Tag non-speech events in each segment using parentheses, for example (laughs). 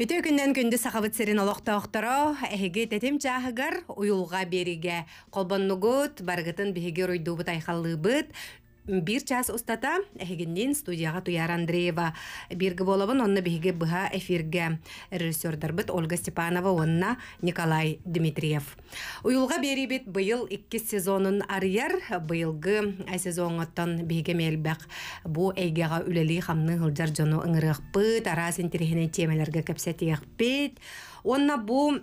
Өте күннен күнді сақабыт сирин олықта оқтаро, әхеге тәтем чағығар ұйылға беріге. Қолбаннығыт, барғытын бұт ройдубыт бұт, Бир час устата эхигиннин студияға Туяр Андреева. бирги болабын онна биһиге быһа эфирге. Режиссердарбыт Ольга Степанова онна Николай Дмитриев. Уюлга берибит быйыл 2 сезонын арыяр, быйылгы сезонаттан биһиге мелбек. Бу эйгега үлели хамны хылжар жону ыңырыхпыт, арас интересен темаларга кепсетиякпит. Онна бу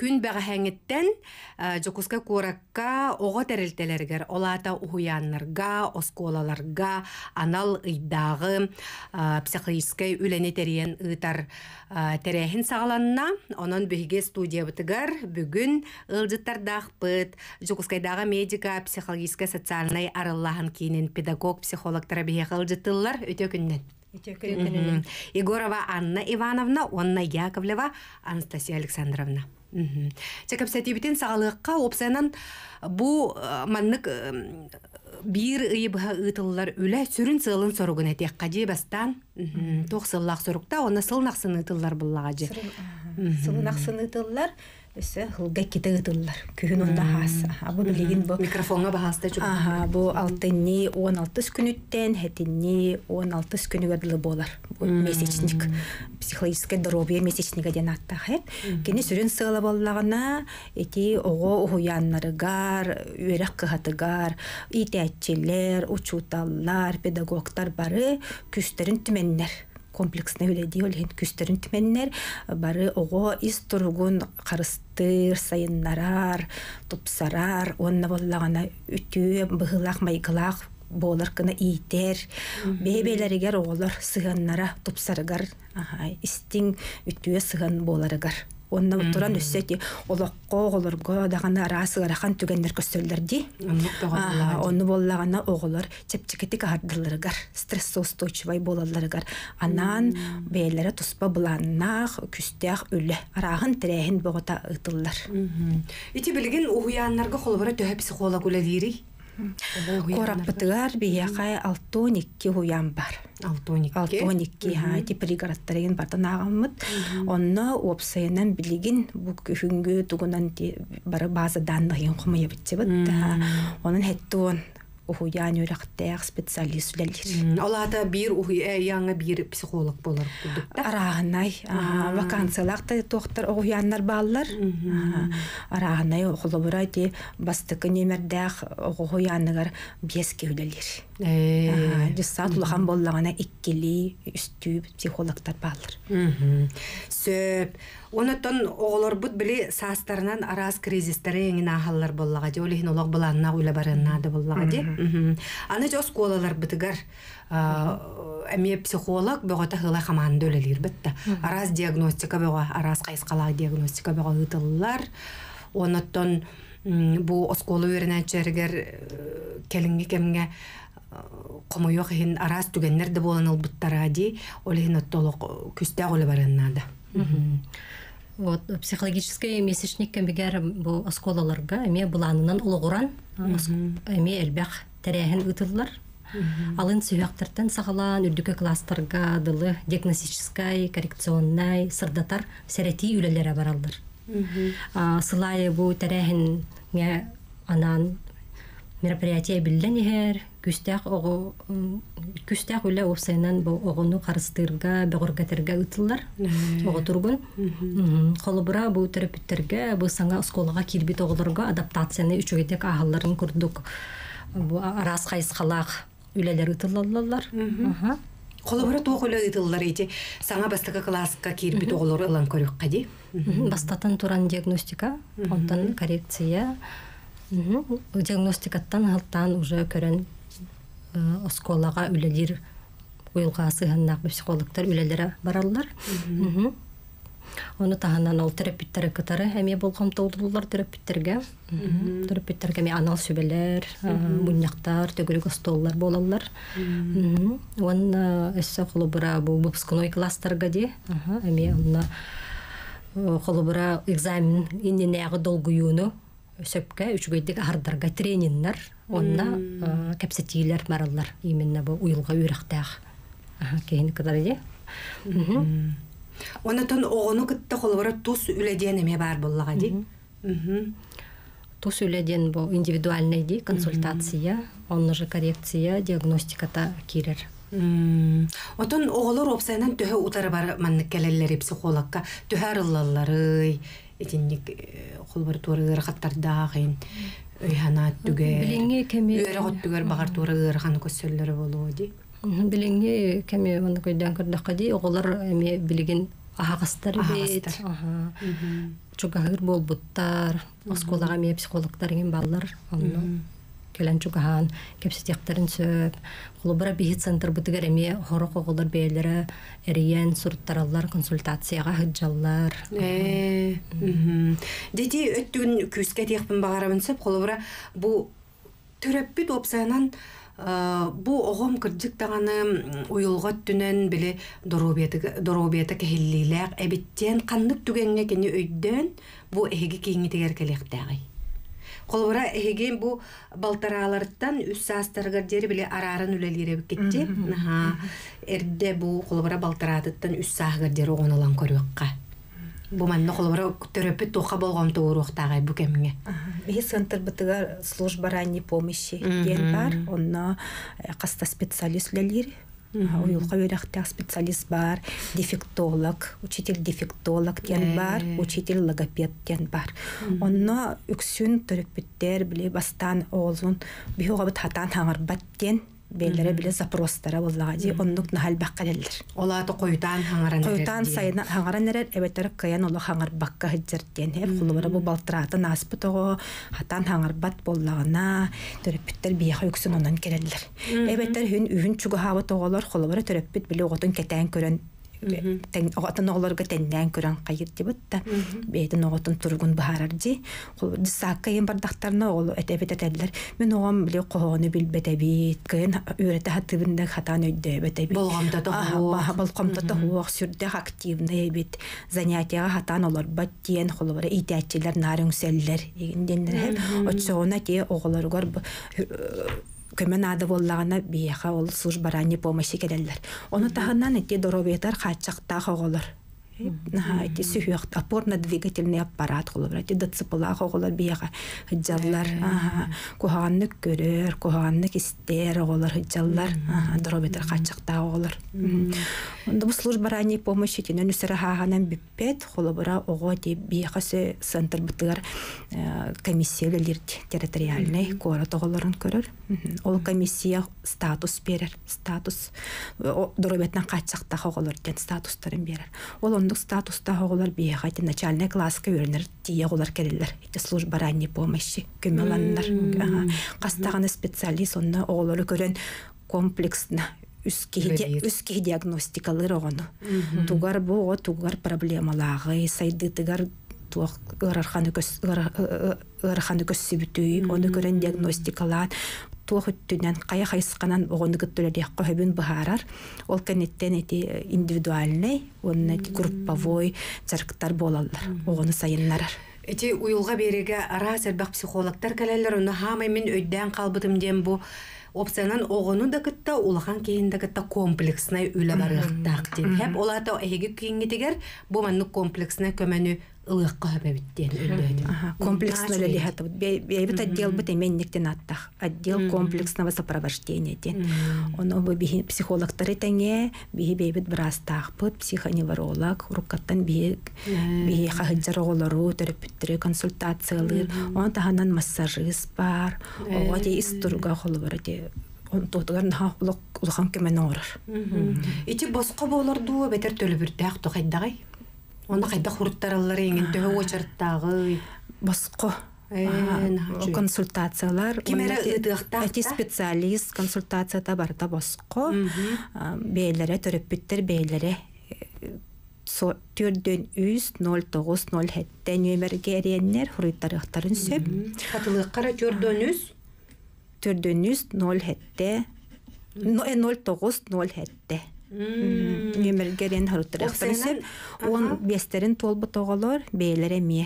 күн бәғәһәңеттен э, жокуска куоракка ого терилтелергер олата уһуяннарга осколаларга анал ыйдагы э, психической үлени терен ыытар э, терехин сагаланна онон биһиге студиябытыгар бүгүн ылжыттардахпыт жокускайдагы медика психологическая социальный арыллаһын киинин педагог психологтар биһиэхэ ылжыттыллар өтө күннен Егорова Анна Ивановна, Онна Яковлева, Анастасия Александровна. Чекап сәтебитен сағалыққа опсанан э, бұ э, маннык э, бир ыйыбыха ытыллар үлә сүрін сылын соругын әтек қаде бастан тоқ сыллақ сорукта оны сылнақ сын ытыллар бұллаға же сылнақ ытыллар эсе хулга китегедүлләр. Күһүн онда хас. А бу билеген бу микрофонга бахасты чүп. Аха, бу 6 16 күнүттен хэтинни 16 күнүгә дилы булар. Бу месечник психологик здоровье месечник аден атта хәт. Кене сүрін сыгыла болылағына, эти ого уяннары гар, үрәк кыһаты гар, итәчеләр, педагогтар бары күстәрен түмәннәр комплексны үлэди олэхэн күстерін бары ого из тургун қарыстыр, сайыннарар, тупсарар, онна боллағана үтү, бұғылақ, майгылақ болар кына иитер бэбелеригер оолар сыганнара тупсарыгар истиң үтү сыган боларыгар онна уттуран өссөти олокко олорго дагана арасыгарахан Оны көстөлдөрди онну боллагана оголор чепчикити стресс стрессоустойчивай болалларыгар анан бээлере туспа буланнаах күстях үлө араагын тирээхин богота ытыллар ити билигин қол холобора төһө психолог үлелиирий Корап бытыгар бияхай алтон икки хуян бар. Алтоник икки? Алтон икки, ха, типригораттарыгин бартан ағаммыт. Онна опсайынан білеген бұл күшінгі тұғынан бары база данныгын кумая битсе оның Онын оң ухуян өрәхтәх специалист үләлер. Олата бир э, яңа бир психолог болар кудук да. Арагынай вакансиялакта тохтар ухуяннар баллар. Арагынай охулы бурай ди бастыкы немердәх ухуяннар беске үләлер. Э. Дисат улахан боллагана иккили үстіп психологтар баллар. Сөп онотон оголорбут бұт саастарынан араас араз эңин ахаллар боллага же олихин олог буланна уйла бараннаады боллага де аны же осколалар бытыгар әме психолог бөгөтө хыла хаманды өлелирбит да Араз диагностика бөгө араас кайскалаа диагностика бөгө ытыллар онотон бу осколу үөренәчергер э, келинге кемге комуйох э, хин араас түгеннер де болан ылбыттара ди ол хин оттолок күстә олы бараннада Вот э, психологический месячник кемгәр бу осколаларга ме буланынан улыгыран ме элбек тәрәһен үтүләр. Алын сөяктәрдән сагылан үлдүкә кластарга дылы диагностикай, коррекционнай, сырдатар сәрәти үләләре баралдыр. А сылай бу тәрәһен ме анан мероприятие билден иһэр күстэх ого күстэх үлэ уфсайнан бу огону харыстырга бөгөргәтергә үтүлләр ого тургун холобура бу терапевттерге бу саңа сколага кирбит огларга адаптацияны үчөгедек ахалларын курдук бу арас кайс халак үлелер холобура холобра туох үле үтүлләр ити саңа бастыка класска кирбит оглар ылан көрүк кади бастатан туран диагностика онтон коррекция диагностикаттан алтан уже көрөн э, Осколаға үлелер уйылга сыйганнак психологтар үлелере бараллар оны тағынан ол терапевттер кытары әме болған толдулар терапевттерге терапевттерге мен анал сүбелер э, муньяктар төгүлүк столлар болалар оны э, эссе холубура бу выпускной класстарга де эми оны холубура экзамен инненеагы долгуюну сөпкә үчгөйдүк ардарга тренинглар, онна кепсетилер мараллар именно бу уйылга үрәктәх. ага, кейин кадар иде. Онна тон огону кытта холвара тус үледен эме бар буллага ди. Тус үледен бу индивидуальный ди консультация, онна же коррекция, диагностика та кирер. Отон оғылы опсайынан түхі ұтары бар маннық кәлелері психологқа түхі итинник э, холбар туарыгыр хаттардаагын ыйханаат түге билиңе кеми өрөгөттүгөр багар туарыгыр ханы көссөллөр болуу ди билиңе кеме муну көйдөн ди оголор эми билигин агастар бит чугагыр болбуттар осколага эми психологтар баллар онно кэлэн чугахан кепситектерин сөп холубара бии центр бутыгар эми хорок оголор бээлери эриен суруттараллар консультацияга хыджаллар э, дети өттүгүн күскә тиякпин багарабын сөп холубара бу төрөппүт опсайынан э, бу огом кырдьык даганы уюлгот түнен биле доробиета кехиллилээх эбиттен каннык түгенге кени өйдөн бу эһиги кииңитигер келехтеагый Қолбыра эхеген бу балтараларыттан үс саастаргардери биле арарын үлелере кетти. Наха. Эрде бу қолбыра балтаратыттан үс саагардери оғоналан көрөкка. Бу манны қолбыра төрөпү тоха болгон тоуруктагай бу кемге. Бе центр бытыга служба ранней помощи ген бар. Онна қаста э, специалист лелери Ұйылға үрэхтэх специалист бар дефектолог учитель дефектолог тен бар э. учитель логопед тен бар онно үксүн төрөппүттер біле бастан оолун биугабыт хатан хаңарбат тен бәйләре биле запростары буллаға ди оннук нахал бәккәләлдер ола қойтан хаңаран қойтан сайна хаңаран эрер әбәттәр кыян ола хаңар бакка хәҗәр дигән һәм кулымыры бу балтыратын хатан хаңар бат буллагына төрәппиттер бие хөксен онан келәлдер әбәттәр һүн үһүн чугы хавы тогалар кулымыры төрәппит биле огытын кетән Мен тең отан оларға қайыр күренг қайттыбыт. Бейдің отан тұрғын баһар аджи, ол дсақай бір оол ол әтебет әділдер. Мен оғам міне қоғаны білбеді, ткен үре таһаттыбында қатаныт дейді, әтебет. Болғанда тоқ, болқамда тоқ, оқ су дерактив олар баткен, олар ітіәчлер, нарынгселлер көмен ады боллағына бияха ол службарани помощи келеллер. Оны тағынан әтте доробетар қатшақта қоғылыр эти сүһүөх опорно-двигательный аппарат холобрати дацыпылаах оголар бияха хыджаллар кухаганнык көрөр кухаганнык истер оголар хыджаллар доробетер качактаа оголар онда бу служба ранней помощи тин өнүсөрө хааганан биппет холобура ого ти бияха центр бытыгар э, комиссиялер территориальный кора тоголорун көрөр ол комиссия статус берер статус э, доробетнен качактаа оголор ден статустарын берер ол ондық статуста оғылар бейғайты начальный класска өрінер тие оғылар келелер ити служба ранней помощи көмеланнар қастағаны специалист онна оғылары көрен комплексна үске диагностикалыр оғыны тугар бұғы тугар проблемалағы сайды тыгар ыраханы көссібітүй оны көрен диагностикалар туох үттүнэн кая хайсканан огонугут төлө дия көбүн баарар. Ол кенеттен эти индивидуалный, онун эти групповой цирктар болалдар. Огону сайыннар. Эти уйулга береге ара сербак психологтар келелер, уну хамы мен өйдөн калбытым деген бу опциянын огону да кетте, улахан кейин да кетте комплексный үлөмөр ыктак деп. Хэп олар кийинге бу манны комплексный көмөнү ыахка хөбөбиттен өллөйдү. Комплексно лилиһат бут. Бейбит отдел бут аттах. Отдел комплексного сопровождения ден. Оны бу бихи психологтары тәңе, бихи бейбит брастах бут, психоневролог, рукаттан бихи бихи хаһыджар оголору терапевттер консультациялы. Он таһанан массажист бар. Ого те бар, э. холбор те тотугарын хаулык улхан кемен орыр. Ити босқа болар дуа бетер төлүбүрдәк тохайдагай. Оны қайда құрыттар алар еңін төгі өчірттағы? Босқо. Консультациялар. Кем әрі ұдығықта? Әті специалист консультация та бар да босқо. Бейлері, төріппіттер бейлері. Түрден үз 0907-те нөмірге әрейіндер құрыттар ұқтарын сөп. Қатылық қара түрден үз? Түрден үз 0907-те. 0907-те. Мемергерен ямбергедиң һөр он бестерин толбы тогалар, бәйләре ми.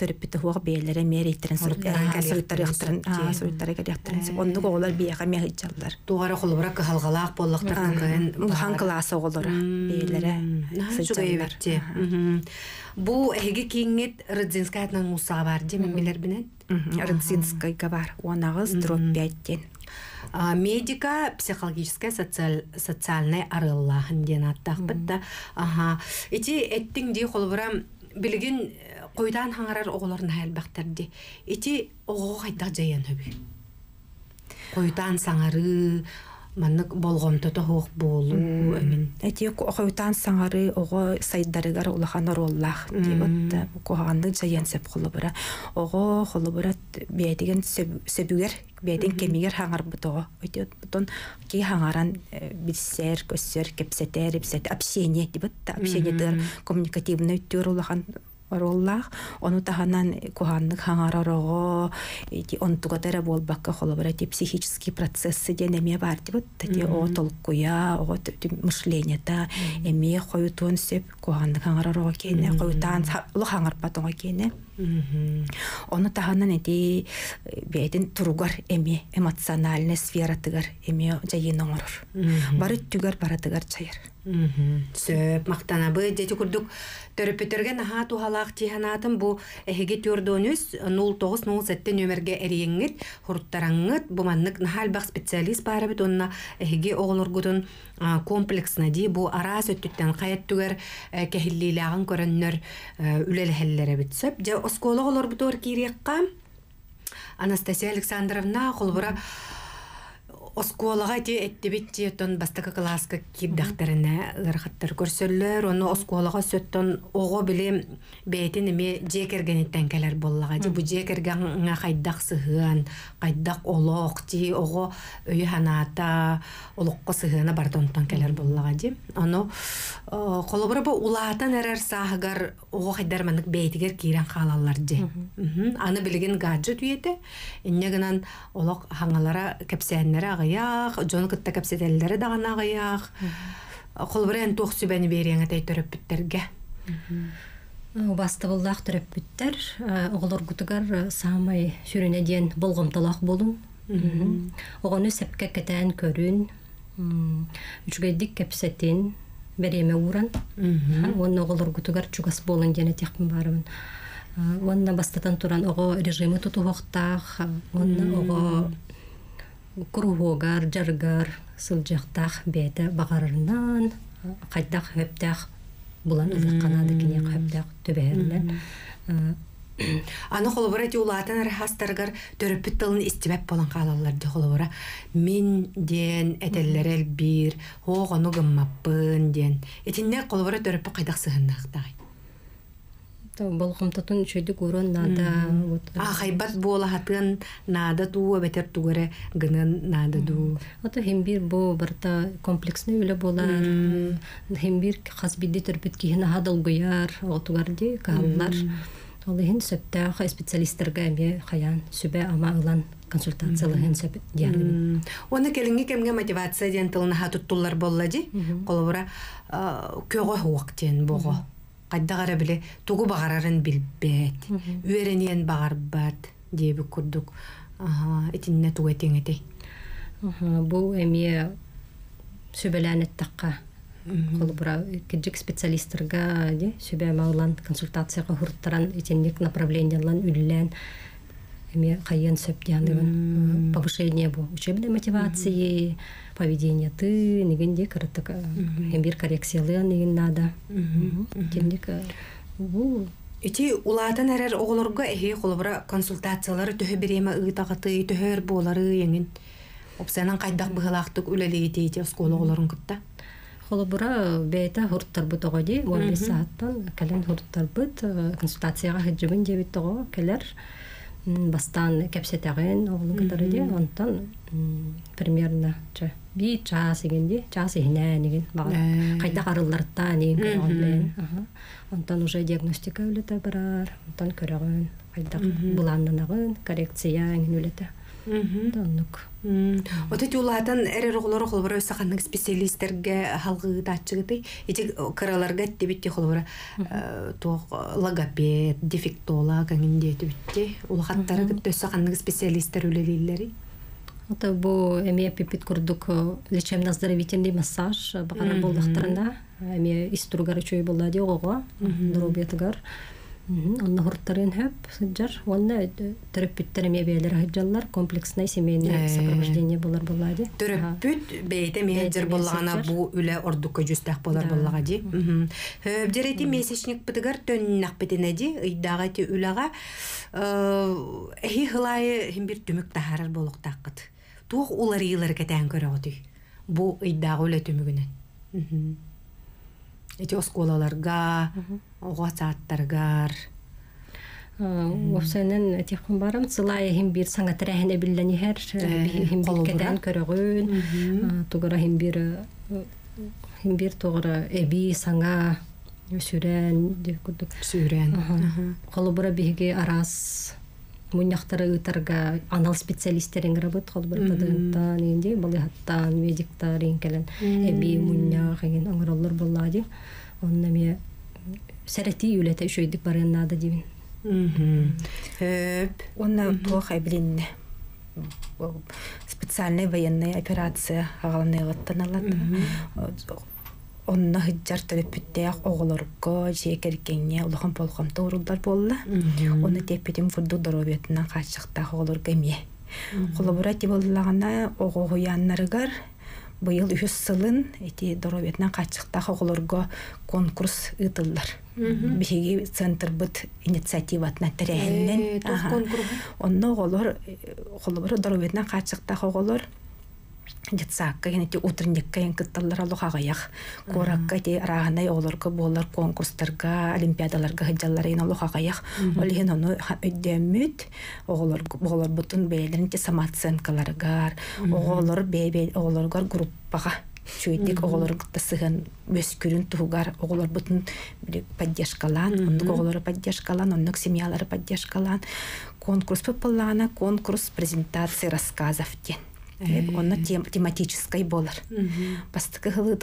Төрп итү һук бәйләре ми, ритәрән сор. Асөтәр яктәрән, ә солтәрәгә Бу ханклы асы голлары, бәйләре. Бу мусавар дроп 5 медика психологическая социаль, социальная арыллаһын деген да аха ити эттиң де холбура билигин э, қойдан хаңарар оголорун хайлбахтарди ити ого қайтақ жаян хөбү қойдан саңары маннык тото хуох болу эмин эти охойтан саңары ого сайдарыгар улахан ороллах деп отта э, коханды жаян сеп холобура ого холобура бетиген себүгер бетин кемигер хаңар бутого өтөт бутон ки хаңаран э, бисер көссер кепсетер бисет общение деп отта э, общение коммуникативный тюр улахан ороллаах ону таханан эти он ити онтугатара болбакка холобара ти психический процессы ден эме бар дибыт тати о толкуя ого мышлениета эме коютуон сөп куханнык хаңаророго кээне коютаан лу хаңарпатоңо кээне Оны таһанан эти э, бәйтен туругар эми эмоциональный сфера тыгар эми жайын номер. Бары түгәр бара тыгар чайыр. Сөп мактана бы дети курдук төрөпөтөргә наха тухалак тиһанатын бу эһиге төрдөнүс 0907 номерге эреңгит хурттараңгыт бу маннык нахал специалист бары бит онна эһиге оглоргутун комплексна ди бу ара сөттүттен кайыт түгәр э, кехиллилягын көрөннөр э, үлелһелләре бит сөп осколог олар бұтор кирекқа Анастасия Александровна холбура осколага ти эттебит тон бастакы класска кирдахтарына лархаттар көрсөллөр оны осколага сөттөн ого биле бейтин эме жекергениттен келер боллага же бу жекерген хайдах қайдақ олоқ ти оғо өйі ханаата олоққа сыһына бартонтон келер боллаға ди ону қолобыра бо улаатан эрер сааһыгар оғо хайдар манык бейтигер кирен хаалаллар ди аны билеген гаджет үйете инне гынан олоқ хаңалара кепсеэннере агыяах жону кытта кепсетеллере дагана агыяах қолбырен тоқ сүбәні береңе тәйтөрөппүттерге Басты болдақ түріп бүттер, ә, оғылар күтігір ә, самай сүріне ден талақ болын. Оғыны сәпке кәтән көрін, үшгейдік кәпсәтін, бәреме ұран. Оны оғылар күтігір чүгас болын дене текпін барымын. Ә, Онна бастатан тұран оғы режимі тұту оқтақ, ого кругогар күрғогар, жаргар, сылжақтақ бәді бағарынан, қайдақ өптақ булан ырыкканады кине кайбдак төбәһернән Аны холобора ти улатын архастаргар төрөппүт тылын истебеп болан калалар ди холобора. Мен ден этеллерел бир, хоғаны гыммаппын ден. Этинне холобора төрөппү кайдак сыгындактагы болгомтотун үчөйдүк урон наада а хайбат буолахатын наада туу бетер тугуре гынын наада дуу ото хембир бу барта комплексный үле болар хембир хасбиди төрбүт кихин аха долгуяр отугарди кааллар олыхин сөптөөх специалисттерге эме хаян сүбэ ама ылан консультациялыгын сөп диагноз. Оны келиңи кемге мотивация ден тылына туттуллар болла ди. Колобура көгө уак диэн бого қайдағара біле тугу бағарарын билбет үеренен бағарбат дебі курдук итинне тугу бул бұл эми сөбеләнеттаққа Колбура кижик специалисттерге де сөбе консультацияга хурттаран итенник направлениялан үллән эми хайен сөп повышение бу учебной мотивации поведение ты негенде кырытык эмбир коррекциялы нигин нада тимдик бу Ити улаатан эрер оголорга эхи холобра консультациялары төһө береме ыытагыты төһөр болары еңин. Опсанан кайдак быхалактык үлелети ити оскола оголорун кытта. Холобра бета хурттар бу тогоди, 15 сааттан кален хурттар бут э, консультацияга хыджыбын дебит того келер бастан кепсетеген оғлугатары де онтан примерно би час егенде час ихне неген бага кайта э. карылларта неген онтан онтан уже диагностика өлеті барар онтан көрөгөн қайта буланнанагын коррекция үлете доннук Ота тулатын эрер оғлар оғлбара өсі қанның специалистерге халғы датчығыды, етек қыраларға э, әттебетте оғлбара э, тоқ э, логопед, дефектолог, әңінде әттебетте, ұлғаттары күтті өсі қанның специалистер өлелейлері? Ота бұ әме пепет күрдік лечебно-оздоровительный массаж бағара болдықтарында, әме истургар үшөй болады оғыға, дұрубетігар. Mm Онна хурттарын хөп сыджар. Онна э, төрөппүттәрем ебелер хыджаллар комплексный семейный сопровождение болар болады. Төрөппүт бейте менеджер боллагана бу үле ордукка жүстәк болар боллага ди. Хөп э, дерети месечник бытыгар төннәк бетене ди. Идага ти үлага э, эхи хылай хим бир түмүк тахарар болуктаккыт. Тух улар ийлерге кетән көрөгөтү. Бу идага үле түмүгүнен. эти осколаларга, ого чаттаргар. Э, осенен э, техпон барам, сылай хим бир саңа тирәһене билләне һәр хим билкәдән көрөгән, э, тугара хим бир э, хим бир тугара эби саңа үсүрән, дип күтүп сөйрән. Аһа. Калыбыра биге арас, муннахтары ытарга анал специалистерин рабыт холбыртадынтан инде балыхаттан медиктар инкелен эби муннях ген оңроллор боллади онна ме сәрәти үләтә үшөйдік барыннады деймін э, онда плохо блин специальный военный операция агалны алаттан алат онна хыджартар өппүттеяк оголорго жиекеркеңе улахан полхамта урулдар болла оны тэппитим фурду доробетинан качыктак оголорго эмие холобура ти боллагана огогуяннарыгар быйыл үс сылын эти доробетинан качыктак оголорго конкурс ытыллар биһиги инициатива инициативатына тирээһиннен э, э, онно оголор э, холобура доробетинан качыктак оголор детсакка хенети утренникка ен кытталлар олухагаях куракка те араханай олорго болар конкурстарга олимпиадаларга хыджаллар ен олухагаях ол хен ону өйдеммит оголор болор бутун бээлерин те самооценкаларгар оголор бэбе оголоргор группага чуйдик оголор тасыган өскүрүн тугар оголор бутун поддержкалан ондук оголору поддержкалан ондук семьялары поддержкалан конкурс попалана конкурс презентации рассказов Э, тем, тематической болар бастыкы хылы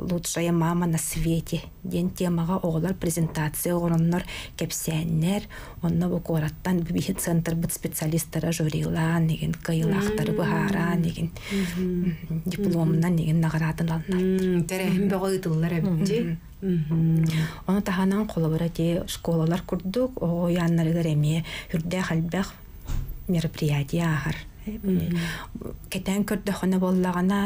лучшая мама на свете ден темаға оғылар презентация оғоннор кепсеннер онна бу кораттан бибихи центр быт специалистара журилан неген кыйлақтар быхара деген дипломнан деген награтын алынат терехим Оны таханан қолабыра те школалар күрдік, оғы яннарыгар әме, үрдәқ әлбәқ мероприятия ағар кетен көрдөхөне боллагана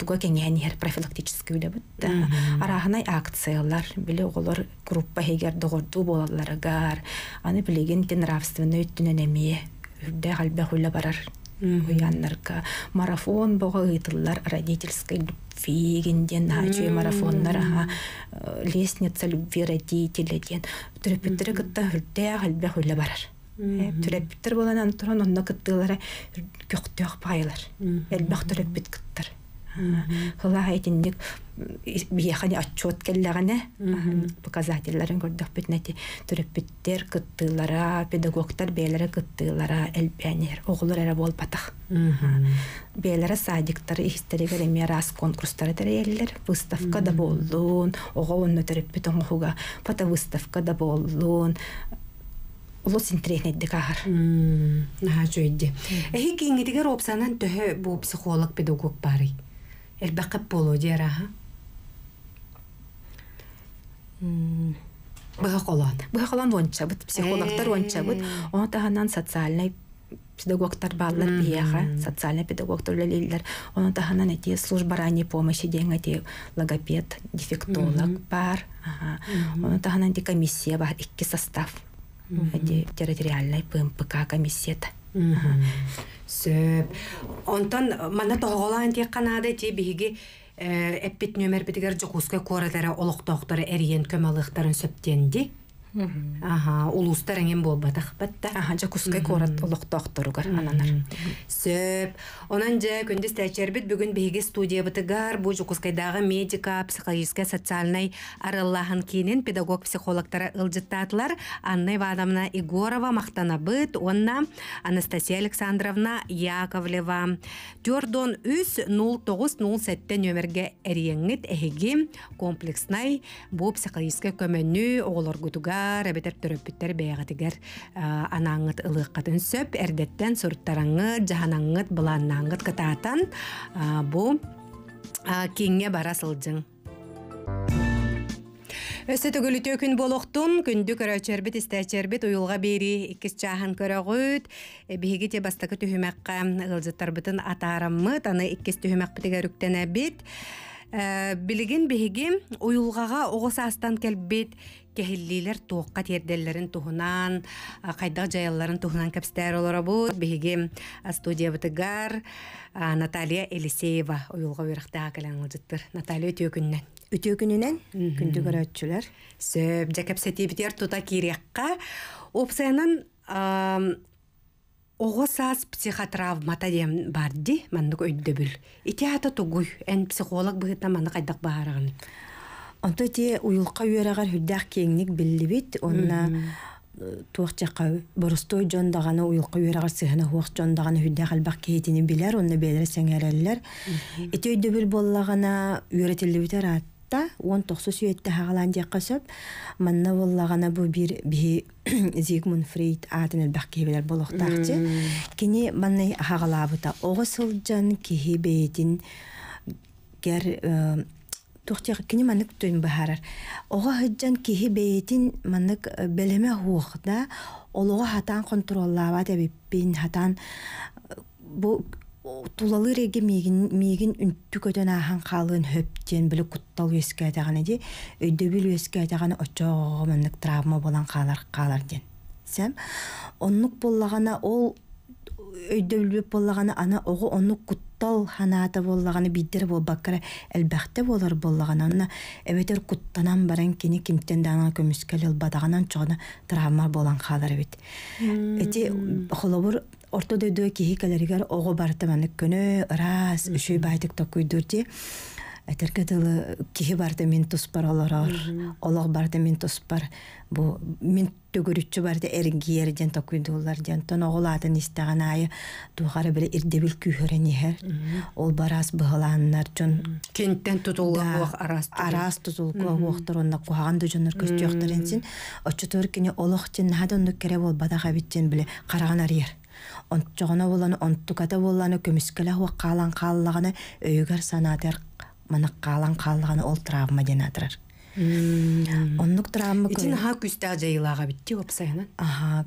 туга кеңенер профилактический үлебит араханай акциялар биле оголор группа хегер догорду болаларыгар аны билеген те нравственный үттүнөн эмие үрдэ халбе барар уяннарга марафон бого ыйтыллар родительский фигинден ачуй марафоннар аха э, лестница любви родителя ден түрөпүттүрү кытта үрдэ барар Э, Түреппіттір болан антұрон онна кыттылары көқтөк байлар. Элбақ түреппіт кыттыр. Э, Хыла айтындик бияхани отчет келләгәне э, показательләрен көрдік бітнәти түреппіттер кыттылара, педагогтар бәйләре кыттылара, әлбәнер, оғылыр әрі бол патақ. Бәйләре садиктар, ихистереге ремерас конкурстары тәрәйеллер, выставка да болдуын, оға онны түреппіт оңғуға, да болдуын, лос интернет дикагар. Наха чөйде. Эхи кингитигер ропсанан төһө бу психолог педагог бары. Элбәкәп болу дияра. Быга колан. Быга колан вонча бит психологтар э. вонча бит. Оны таханнан социальный педагогтар баллар бияха, социальный педагогтар лелейлер. Оны таханнан эти служба ранней помощи деңе те логопед, дефектолог бар. Оны таханнан те комиссия бар, икки состав территориальной ПМПК комиссията. Сөп. Онтон мана тоголан тек канада те биги э, эппит нөмер битигер жокускай коратара олоқтоқтары эриен көмалықтарын сөптенди. Ага, улустар эңен болбатах батта. Ага, жакускай корат олоқтоқторугар ананар. Сөп. Онан же күндіз тәчербит бүгін беге студия бу жукускайдагы медика, психологическая, социальный арыллаһын кейінен педагог психологтары ылжыттатылар. Анна Ивановна Игорова мақтана онна Анастасия Александровна Яковлева. тогуз үс 0907 номерге әреңіт эхиги комплекснай бу психологическая көмөнү оғлар баар эбетер төрөппүттер бэйэгатигер анаңыт ылыыккатын сөп эрдеттен суруттараңыт жаһанаңыт былааннааңыт кытаатан бу кеңге бара сылжың Өсі түгіліте күн болуқтын, күнді көрі өчербіт, істі өчербіт, ұйылға бері, икіс чахан көрі ғуд, э, бігі те бастықы түхімәққа ғылжыттар бұтын атарыммы, таны икіс түхімәқ бітігі рүктен әбіт. Э, Білігін бігі ұйылғаға оғыс астан кеһиллилер туохка тиэрдэллэрин туһунан хайдах жайалларын туһунан кэпстээр олоробут биһиги студиябытыгар наталья елисеева уюлга уйрахтаа калаңылжыттыр наталья үтүөкүннен үтүөкүнүнен күндү көрөтчүлөр сөп жакепсетибитер тута кириякка опсаянан Оғы саас психотравмата дем барды, мандық өйдді бүл. Ите ата тұгуй, ән психолог бұғытна мандық айдақ бағарығын. Онто те уйылқа үйерағар хүддәқ кеңнік білдібіт, онна э, туақ жақау. Бұрыстой жондағаны уйылқа үйерағар сығына хуақ жондағаны хүддәқ әлбақ кейтіні білер, онна бәдірі сәңәрәлілер. Эте өйді біл боллағана үйретілді бітер атта, он тоқсы сүйетті хағалан дек қасып, манна боллағана бұ бір бі (clears throat) Зигмун Фрейд атын әлбақ кейбілер болуқтақты. Кені манна хағалабыта оғы сылджан кейі бейтін тухтиах кини манык түйін бахарар. Оға хыджан кихи бейтин манык э, белеме хуықда, олуға хатан контроллава дәбеппин, хатан э, бу тулалы реге мегин мегин үнтү көтөн ахан халын хөптен биле куттал өскө атаган эди өйдө бил өскө атаган очоо мындык травма болан калар калар ден сәм оннук боллагана ол өйдө билбеп боллагана ана ого оннук тол ханаата боллаганы биддер болбаккара элбәхте болар боллагананна эбетер куттанан баран кини кимтен көмүскөл ол бадаганан чогуна травма болан халар бит эти холобур орто дөдө кихи оғы ого бартыманы көнө ырас үшөй байтык же әтерке тылы кихи барда мен тоспар олорор олақ барды мен тоспар бу мен барды барда эргиер ден токуйдуулар ден тон оголатын истеген айы тугары бир ирдебил күйөренихер ол барас быхылааннар жон кенттен тутулган арас арас тутулган уохтор онна куаган да жонор көстүөктөр энсин очутор кине олох тен кере бол бадага биттен биле караган ер. онтчогона боланы онттуката боланы көмүскеле хуаккалан кааллаганы өйгөр санатер манаккаалан хааллагана ол травма жана атырар оннук травма итин ха күстага жайылага битти опсайанан аха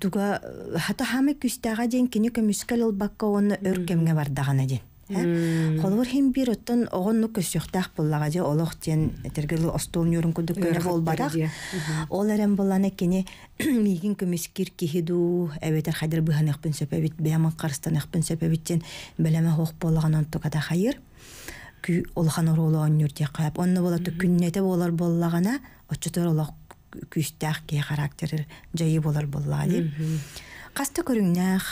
туга хата хаме күстага ден кини көмүскөл ол бакка оны өркемге бардагана ден ә? Холвор хим бир оттон огонну көсөхтах буллага же олох тен тергел остол нюрун куду көнө болбадах. Ол эрем булланы кини (clears throat) мигин киһи дуу эбетер хадир быханах бен сөпөбит бяман карстанах бен тен белеме хох болгонон тукада хайыр кү олхан оннюр оннүрде кап онны бола ту күннете болар боллагана отчотор олох күстәх ке характер жайы болар болла дип каста көрүңнәх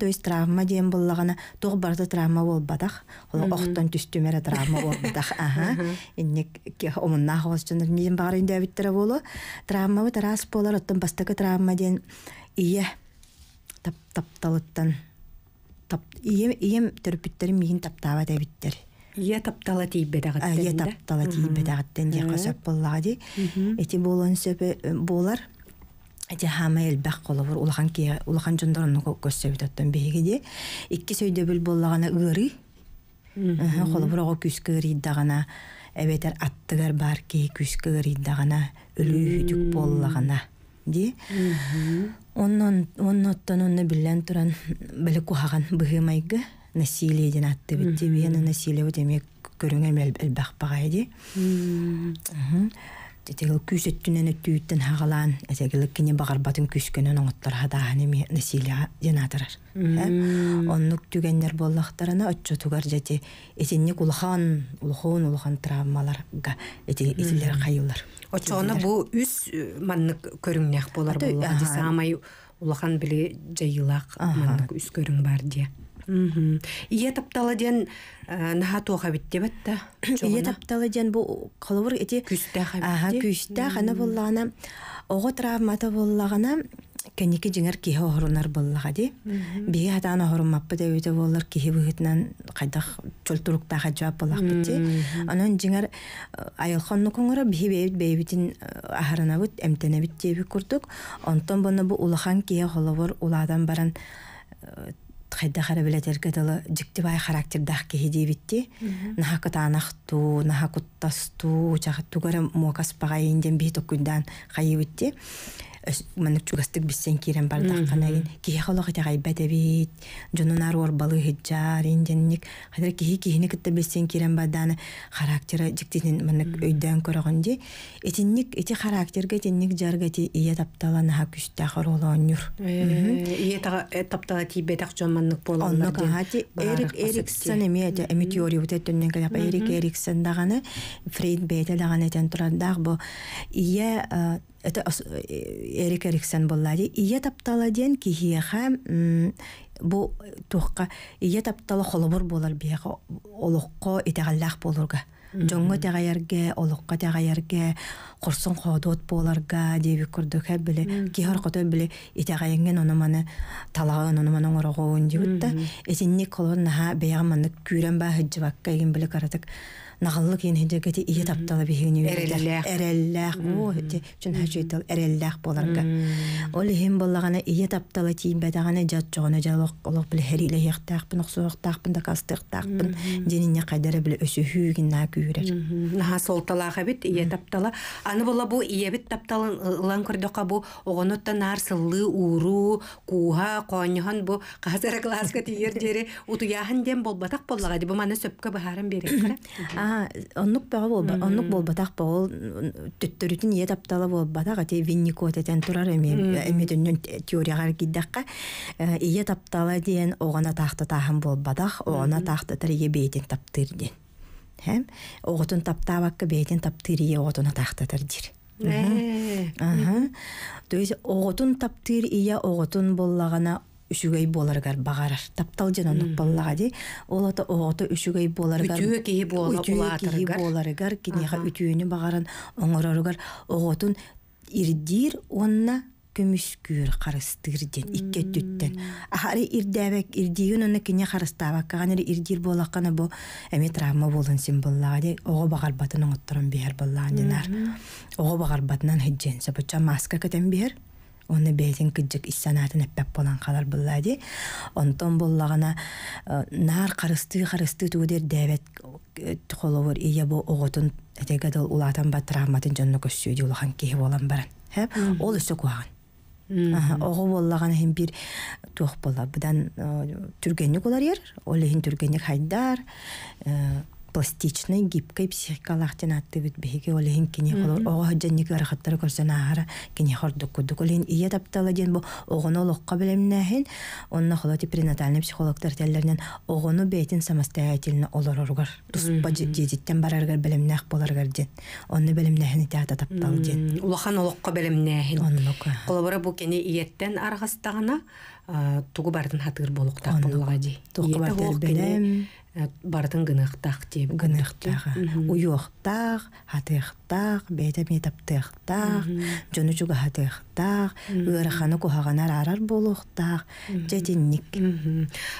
то есть травма деген боллагана тоғы барда травма болбадах ол охтон түстүмере травма (laughs) болбадах аха инник омуннах осчунар ниден багарын дэвиттере болу травма бу тарас болар оттон бастакы травма диэн ие тапталыттан ием ием төрпүттерим мигин таптаба дэвиттер Ие таптала тейбедағыттен да? Ие таптала тейбедағыттен де қасап боллағады. Эти болуын сөбі э, болар. Эти хамы элбәк қолы Улахан ке, улахан жондарыны көссөбет оттан бейгеде. Икки сөйді біл боллағана ыры. Қолы бұр оғы күскі ыриддағана. Әбетер аттығар бар кей күскі ыриддағана. Үлі үйтік боллағана. Де? Он биллэн туран бэлэ кухаган быһыымайгы насилие ден атты битти биэна насилие бу демек көрүңэм элбахпагай ди тетегил күүсөттүнэн өттүүттэн хагалаан этегил кине багарбатын күскөнөн оңоттор хадаахан эми насилия ден атырар э? оннук түгеннер боллахтарына отчотугар жете этинник ұлхан улахон улахан травмаларга этилер кайылар Очоно бұл үс э, маннык көрүңнэх болар болу. амай улахан биле жайылақ маннык үс көрүң бар де. Ие таптала ден э, наха туаха битте бәтті? Ие таптала ден бу калыбыр эти күстә хабитте. Аха, күстә хана боллагана, ого травмата боллагана кенники жиңер киһи оһорунар боллаға ди биһи хатаан маппы да үтө буоллар киһи быһытынан хайдах чолтуруктааха жаап боллахпыт ди онон жиңер э, айылхонну куңура биһи бэйбит бэйбитин э, ахарынабыт эмтенебит диэби курдук онтон бону бу улахан киһи холобор улаадан баран э, хайда хара билетерге дылы жиктибай характердах кеһи диибитти наха кытаанах ту наха куттас ту чахыттугара ден иинден бии токкуйдаан маннык чугастык биссен кирен бардакканагин кихи холох ите гайбат эбит жонунар орбалы хиджарин денник хадыр кихи кихини кытта биссен кирен барданы характера жиктинин маннык өйдөн көрөгөн ди этинник эти характерге этинник жаргати ие таптала наха күстэ хоролонюр э, ие тага э, таптала тибетак жон маннык болон эрик эриксон эми эте эми теория утет төннен калап эрик эриксон даганы фрейд бете даганы этен турардак бу ие это э, Эрик Эриксон боллади. Ие таптала ден кихиеха бу тухка ие таптала холобур болар биеха олоққа итегаллах болурга. Жоңго тәгәйәргә, олоққа тәгәйәргә, курсын ходот боларга дип күрдек беле. Кихар коты беле итәгәйәнгән аны маны талагын аны маны орагын дип үтте. Эсенне колонна ха бәягмәнне күрәм ба хәҗәбәккә беле каратык нагаллык ен хидегети ие таптала бихини эреллях эреллях о чун хачуйтал эреллях боларга ол хем боллагана ие таптала тиим бадагана жат жогона жалок олок бил хериле яктак бин бин да бин бил таптала аны бола бу ие бит тапталын лан бу огонотта нар сыллы ууру кууха бу казара класска тиер жери утуяхан дем болбатак боллага ди сөпкө (clears throat) оннук бөҕө бол оннук буолбатах ба ол төттөрүтүн ие таптала буолбатах ати винникот этен турар эми э, эмитүннүн теорияга киддакка э, ие таптала диэн огона бол буолбатах огона таахтатар ие бейтин таптыр диэн хэм оготун таптабакка бейтин таптыр ие оготуна таахтатар дир э. то есть оготун таптыр ия оготун боллагана үсүгэй боларыгар бағарар таптал жана нукпаллага баллага ди олото ата оото үсүгэй боларыгар үтүү кии боларыгар кинеха үтүөнү багаран оңорорыгар оготун ирдир онна көмүскүр карыстырден икке түттен ары ирдәбек ирдиюн оны кине карыстабак каганы ирдир болаккана бу эме травма болун син буллага де ого багар батынан отторон бер буллаган динар ого багар батынан хиджен сапача маска кетен бер оны бәйтен күджік иссанатын әппәп болан қалар бұлла де. Онтон боллағана э, нар қарысты қарысты түгідер дәвет қолуыр э, ие бұл оғытын әтеге дол улатан ба травматын жонны көссүйді ұлған кейі болан баран. Ол үсі қуаған. Оғы боллаған хем бир туох болла. Бұдан э, түргенник олар ер, ол хин түргенник хайдар, пластичной, гибкой психикалах тенаттыбыт биһиги олиһин кини холор ого хаджанник арахаттары көрсөн аара кини хордук кудук олиһин ие таптала диэн бу огону локка билемнэһин онна холоти пренатальный психологтар теллеринен огону бейтин самостоятельно олороргар туспа дедиттен бараргар билемнэх боларгар ден онну билемнэһин итеата таптал диэн улахан олокка билемнэһин онлока колобора бу кини иеттен аргастагана тугу бардын хатыр болуктар булга ди тугу бардын билем Э, Бартың гынахтах деп гынахтах уюах хатыахтаах хатыахтаах бээте миэтаптыахтаах дьону чуга хатыахтаах ыараханы кухаганар арар болуохтаах жетинник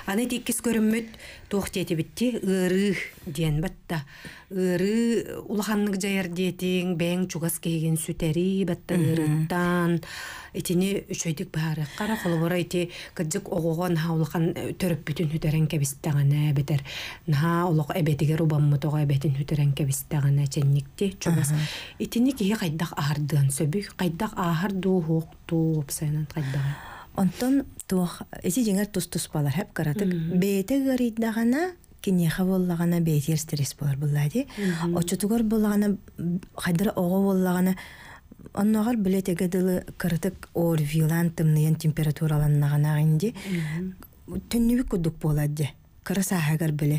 аны тиккис көрүммүт туох диэтибитти ыры ден батта ыры улаханнык жаяр дейтің бээн чугас кээген сүтэри батта ыарыттан итини үчөйдик бары кара холобора ити ха огогон хаулахан э, төрөппүтүн хүтэрен кэбистаҕана бетер наха олох эбетигер убаммытого эбетин хүтэрен кэбистаҕана ана ченникте чобас итини кихи кайдак аһардыан сөбү кайдак ахыр дуу хоктуу сайынан кайдага онтон туох эти жеңер тус тус балар хеп каратык бээте гариддагана кинеха боллагана бетер стресс болар буллади очутугар боллагана хайдыр ого боллагана онногар билетеге дылы кырытык оор вилан тымныйын температураланнагана түннүбүк кудук болады кыра сааһагар биле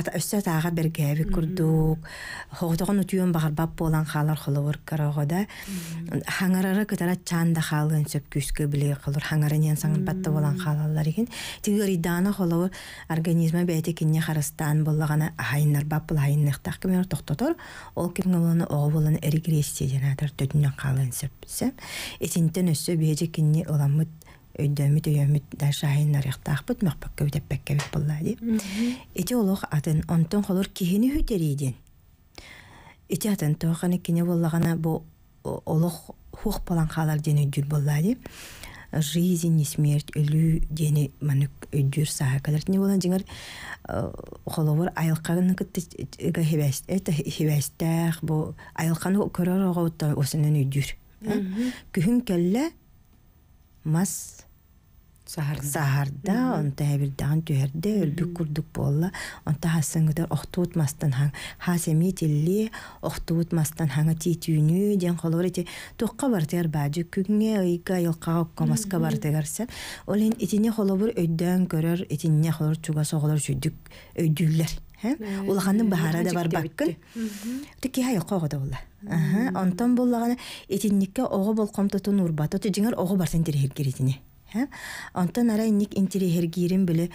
ата өссө тааға бергээбик курдук хоотоҕун утуйон баҕарбап буолан хаалар холобор караҕода хаңарары кытара чанда халын сөп күскө биле холор хаңаранен саңырбатта буолан хаалаллар игин тигыридаана холовор организма бээти кинне харыстаан боллагана ахайыннарбап бул хайынныктах кимер тохтотор ол кимге болону ого болону эригрессия жанатар төтүнөн хаалын сөпсе итинтен өссө биэже кинне ыламмыт өйдөмүт өйөмүт да шайын арыктаахпыт мөхпөккө үтеппеккебит булла ди ити олох атын онтон холор кихини хүтерийдин ити атын тооханы кине боллагана бу олох хух балан халар дени үдүр булла ди жизнь и смерть лю, дени манук үдүр саа калартини болан жиңер э, холовор айылканы кыттыга хебест это хебестах бу айылканы көрөр оготта осунун үдүр э. күхүн келле мас сахарда онта бирдан түһәрдә өлбүк курдук болла онта хасыңгыдар охтуут мастан хан хасеми тилли охтуут мастан ханга титүүнү ден холор ити тукка бартыгар баажы күңге ыйга йылкага комаска бартыгарса ол эн итине холобур өйдөн көрөр итине холор чуга соголор жүдүк өйдүүлөр улаханның бахара да бар баккын тики хай болла. ула онтон боллаганы итинникке оғы бол комтотун урбатоты жиңер оғы барсан тирехер киритине Онтан арай ник интерегергирин биле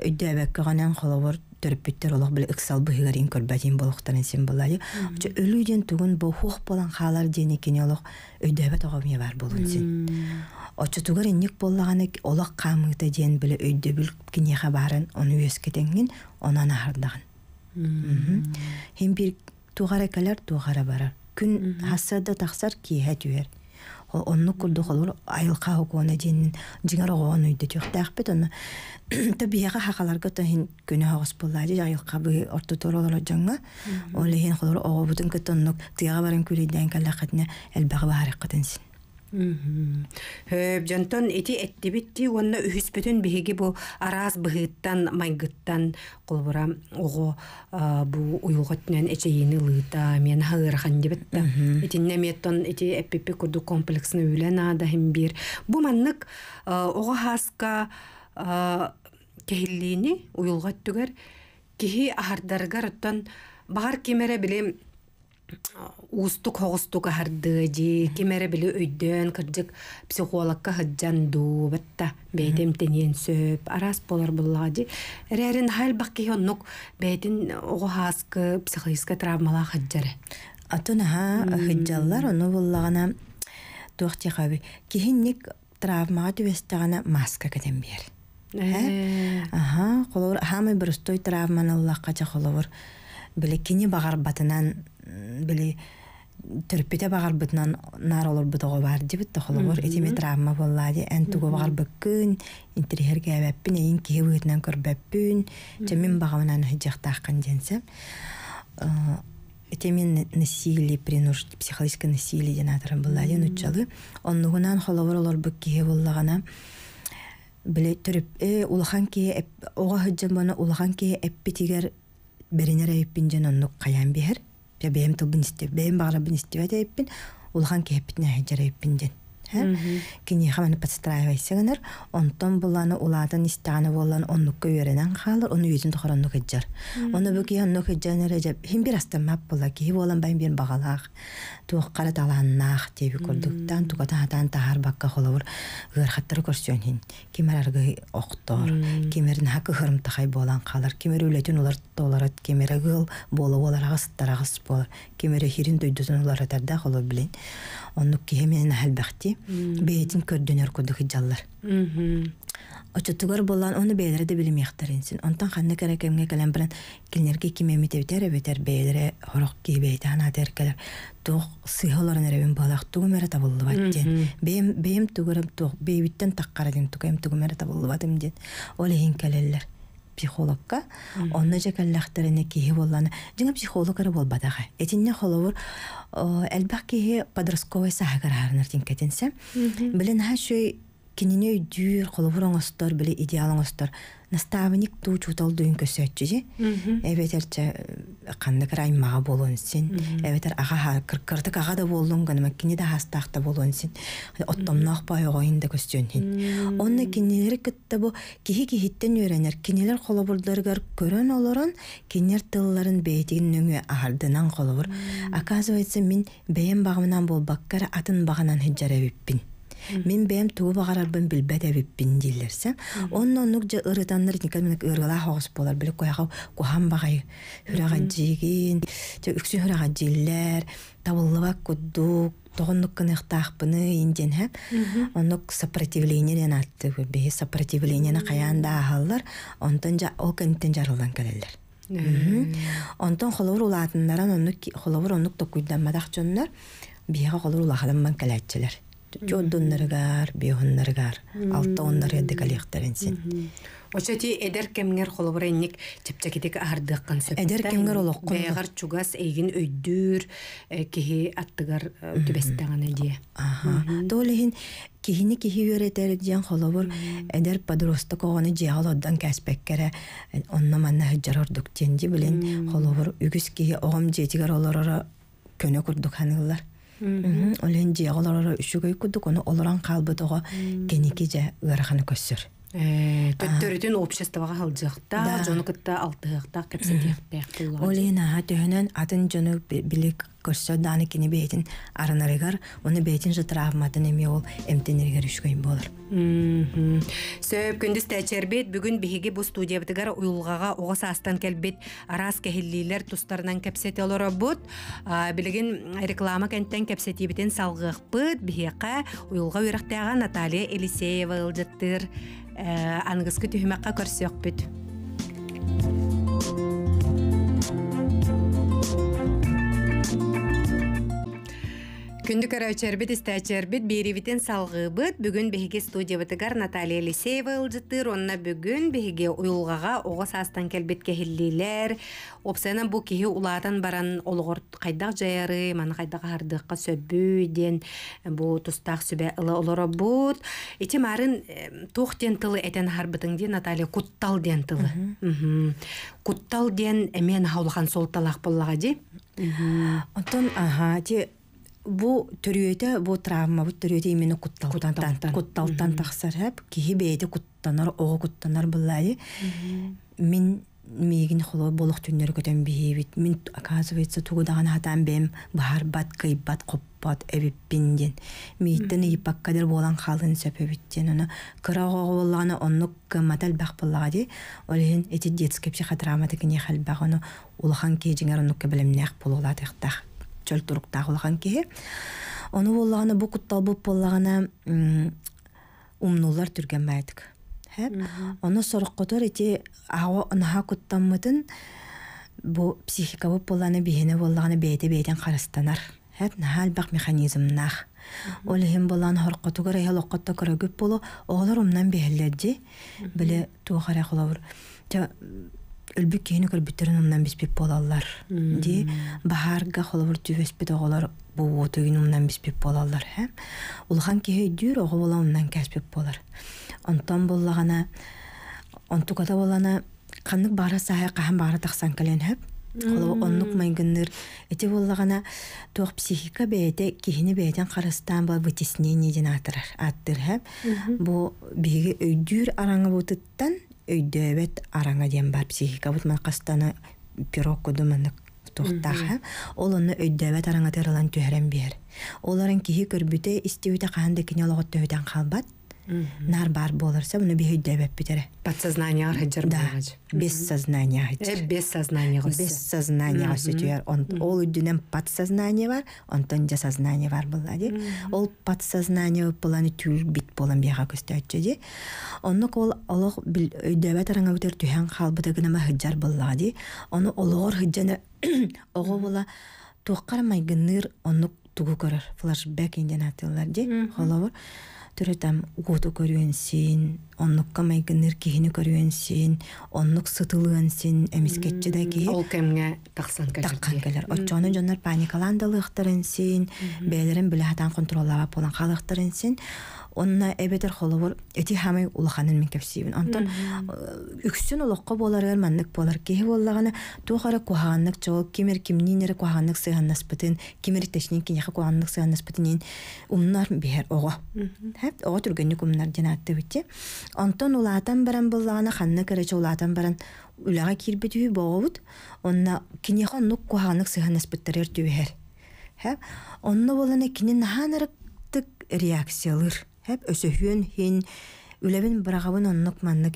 өйдөбөккө э, ганан холовор төрүппүттөр олох биле ыксал быһыгарин көрбәтин болохтарын сен булай. Очо өлүден тугун бохух болан халар дени кини олох өйдөбөт огомия бар болун син. Очо тугар ник боллаганы олох камыта ден биле өйдөбүл кини хабарын оны үес онан ахардаган. Хем бир тугара калар тугара барар. Күн хасада тахсар ки хәтүер онну курдук олур айылка хокуона жиенин жиңер оҕоон үйдү тюхтаахпыт ону то биэҕа хахаларга тохин күнү оҕос буллаажы айылка быы ортутур олоро жоңҥа ол иһин холор оҕобутун кытоннук тыаҕа баран күлэйдэн каллахатына элбэҕи Хөөбжонтон э, эти эттибитти уонна үһүспүтүн биһиги бу араз быһыыттан майгыттан кулбура ого бу уйугатнан эчейини лыыта мен хаырхан дебетта итинне меттон эти эппипи курду комплексны үлен ада хим бир бу маннык ого хаска кехиллини уйулгаттүгер кихи ахардарга роттон баар кимере билим уустук хогустук ахардыжи кимере били өйдөн кырдык психологка хыджан дуубатта бэйдем тенен сөп арас болар буллагажи эрерин хайлбакки оннук бэйдин ого хаскы психологическая травмала хаджары атын ха хыджаллар ону буллагана туахтихаби кихинник травмага түбестагана маска кетен бер э? э. аха холовур хамы бир устой травманы лаккача холовур бағар батынан били төрпүтэ бытнан нар олорбутого бар дебит тохолобор этиме травма боллади эн туго багарбыккын интерихерге эбеппин эйин кихи быытынан көрбөппүн жемин багамынан хыжактааккан денсем мен насилие ә, принуж психологическое насилие денатарын боллади нучалы оннугунан холобор олорбук кихи боллагана биле төрүп э улахан кие ога хыджан бону улахан кие эппитигер беренер эппинжен оннук каян бихер ке бэм тылбын истеп бэм багырабын истеп атайыппин улахан кеппитин ахиджарайыппин дэн кини хаманы подстраивайсыңынар онтон буланы уладын истаны болан оннукка үйренен халыр оны үйден тохоронну кеджар оны бүки онну кеджанер эжеп хим бир мап була ки болан байн бир багалак туохкара талааннаах теби курдуктан тукатаатан тахар бакка холовур ыархаттары көрсөн хин кимер аргы охтор кимерин хакы хырымтахай болан калар кимер үлөтүн улар толарат кимер агыл болу оларагас тарагас болар кимер хирин дойдусын уларатарда холор билен оннук кихеменен ахалбахти беетин көрдөнөр курдук жаллар очуттугар болан оны бээлере да билимиэхтер инсин онтон ханна кере кемге келен билен килнерге кимеми тебитер эбетер бээлере хорох кийбейте анаатер келер туох сыйхолорун эребин балах тугумере табыллыбат диен бэем бэем тугурам туох бэйбиттен таккара дим тукаем тугумере табыллыбатым диен ол психологқа, келеллер психологка онна же каллахтарыны киһи болланы жиңа психологара болбадаха этинне холовур элбах киһи подростковый сахагар харнар тинкетинсе билен ха шүй кинине үйдүүр холобуроңостор биле идеалоңостор наставник туу чутал дүйн же эбетерче канда кыр аймага болон син эбетер ага кыркырдык ага да болун гана кине да хастакта болон син оттомнох байогоин да көсчөн хин онна кинилер кытта бу кихи кихиттен үйренер кинилер холобурдоргар көрөн олорун кинилер тылларын бейтигин нөңө ардынан холобур оказывается мен бэйен багымынан болбаккар атын багынан хиджарабиппин Мен бәм туып ағарарбын білбәт әбіппін дейлерсі. Онны онық жа ұрытанныр некәл мінік ұрғыла хоғыс болар. Білі қойға қоғам бағай. Хүраға жеген, үксі хүраға жейлер, табылыва күддік, тоғынлык кынықтақпыны инден хәп сопротивление сопротивлениенен атты бе сопротивлениене каянда ахаллар онтон жа о кенттен жарылдан келелер э. онтон холовур улаатыннаран онук холовур онук токуйдан мадах жоннар биэге холовур улахаланман чөндөннөргәр, бөгөннөргәр, алты оннар инде коллекторын син. Оча ти эдер кемнер холбор инник тепчекедик ардык концепт. Эдер кемнер олоқ кон. чугас эйген өйдүр, э, кеһи аттыгар э, төбестәгән иде. Аһа. Долеген кеһини кеһи йөрәтер дигән холбор эдер падросты коганы диалогдан кәспәк керә. Э, Онна менә һәҗәр ордык тенди белән холбор үгез кеһи огым җетигәр олорара көнә күрдүк аныллар. Олен жиағыларыра үшігөй күдік, оны олыран қалбытыға кенеке же ғараханы көссір. Төттөрүтүн э, обществоға халдыхта, жону кытта алтыхта, кепсетихте. Олина атын жону билик көрсө даны кини бейтин арынарыгар, оны бейтин же травматын эме ол эмтенергер үшкөйн болар. Сөп күндүз тәчербет бүгүн биһиги бу студия битигар уйулгага оғаса астан келбет арас кехиллилер тустарынан кепсет олора бут. Билигин реклама кенттен кепсети битен салгыхпыт биһиге уйулга Наталья Елисеева ылжыттыр. Э, аныгыскы түһүмәккә көрсөк бит Thank you. күндү әрі өчәрбет істәчәрбет салгыбыт салғыбыт бүгін беге студиябытыгар Наталья Лисеева ылжытыр онна бүгүн беге ұылғаға оғас астан кәлбет кәхіллилер, опсайна бұ кеге улатын баран олгор қайдақ жаяры маны қайдақ ардыққа сөбү ден бу тұстақ сүбе ылы олыры бұд. марын тух ден тылы этен харбытың Наталья куттал ден тылы. Куттал ден эмен хаулыған солталақ боллаға де. аха, бу төрүөтө бу травма бу төрүөтө имени кутталтан кутталтан тахсар хеп киһи бейте куттанар ого куттанар буллари мин миигин холо болох түннөр көтөн бийбит мин оказывается тугудаган хатан бем бахар бат кыйбат коппат эбиппин ден мииттен ипаккадер болан халын сөпөбиттен аны кырагого боллагана оннук матал бах боллагади олен эти детский психодрама текине халбах аны улахан кейжиңер оннукка билемнех болулатыктах чөлтурук тагылган кихи ону боллагана бу кутталбып боллагана умнулар түрген байдык ону сороккотор ити аго наха куттаммытын бу психика бу болланы бихине боллаганы бейте бейтен карастанар хэт нахал бак механизмнах ол хим болан хоркотугар эхел оккотта көрөгүп болу оолор умнан бехиледжи биле туохара холобур үлбүк кени көрбүттөрүн умнан биспип болаллар ди бахарга холобур түбеспит оголор буутугин умнан биспип болаллар хэ улхан кихи дүүр ого бола умнан кэспип болар онтон боллагана онтуката болана каннык баара саая кахан баара таксан кален хэп холо оннук майгынныр эти боллагана туох психика бээте кихини бээтен қарыстан бала вытеснение ден атырар аттыр хэп бу биги өйдүүр араңы өйдөөбөт араңа диэн бар психика бут кастаны пирог куду маннык тухтаха э. ол ону өйдөөбөт араңа тыралан түһэрэн биэр оларын киһи көрбүтө истибитэ хаан да кине олоғоттөһүтэн халбат нар бар боларса уну биһүйдө эбеппитере подсознаниялар хаджар да без сознания э, без сознания без сознания сөтүер ол үдүнен подсознание бар онтон же сознание бар булла ди ол подсознание буланы түр бит болан бияга көстөччү ди оннук ол олох өйдөбө тараңа бүтер түһән халбыта гынама хаджар булла ди ону олоор хаджана (coughs) ого була туаккар майгыныр оннук тугу көрөр флашбэк инден атылар ди холовор түретам угуту көрүөнсин оннукка майгынныр кихини көрүөнсин оннук сытылыансин эмискетчи да ки ол кемге таксан таккан келер отчону жоннор паникаландалыктарынсин бээлерин билахатан контроллабап болан калыктарынсин онна эбетер холовор эти хамы улаханын мен кепсибин онтон э, үксүн улокко боларыр маннык болар кеһи боллагана туохара кухаганнык жоо кимер куханник кухаганнык сыганнаспытын кимер тешнин кинеха кухаганнык сыганнаспытынин умнар бер ого хэп ого тургенник умнар жанатты битти онтон улаатан баран боллагана ханны керече улаатан баран үлага кирбитүү бообут онна кинеха нук кухаганнык сыганнаспыттерер түбэхер хэп онно болана кинин ханарыктык реакциялыр Һәп өсөһүн һин үлебен брагавын онык манны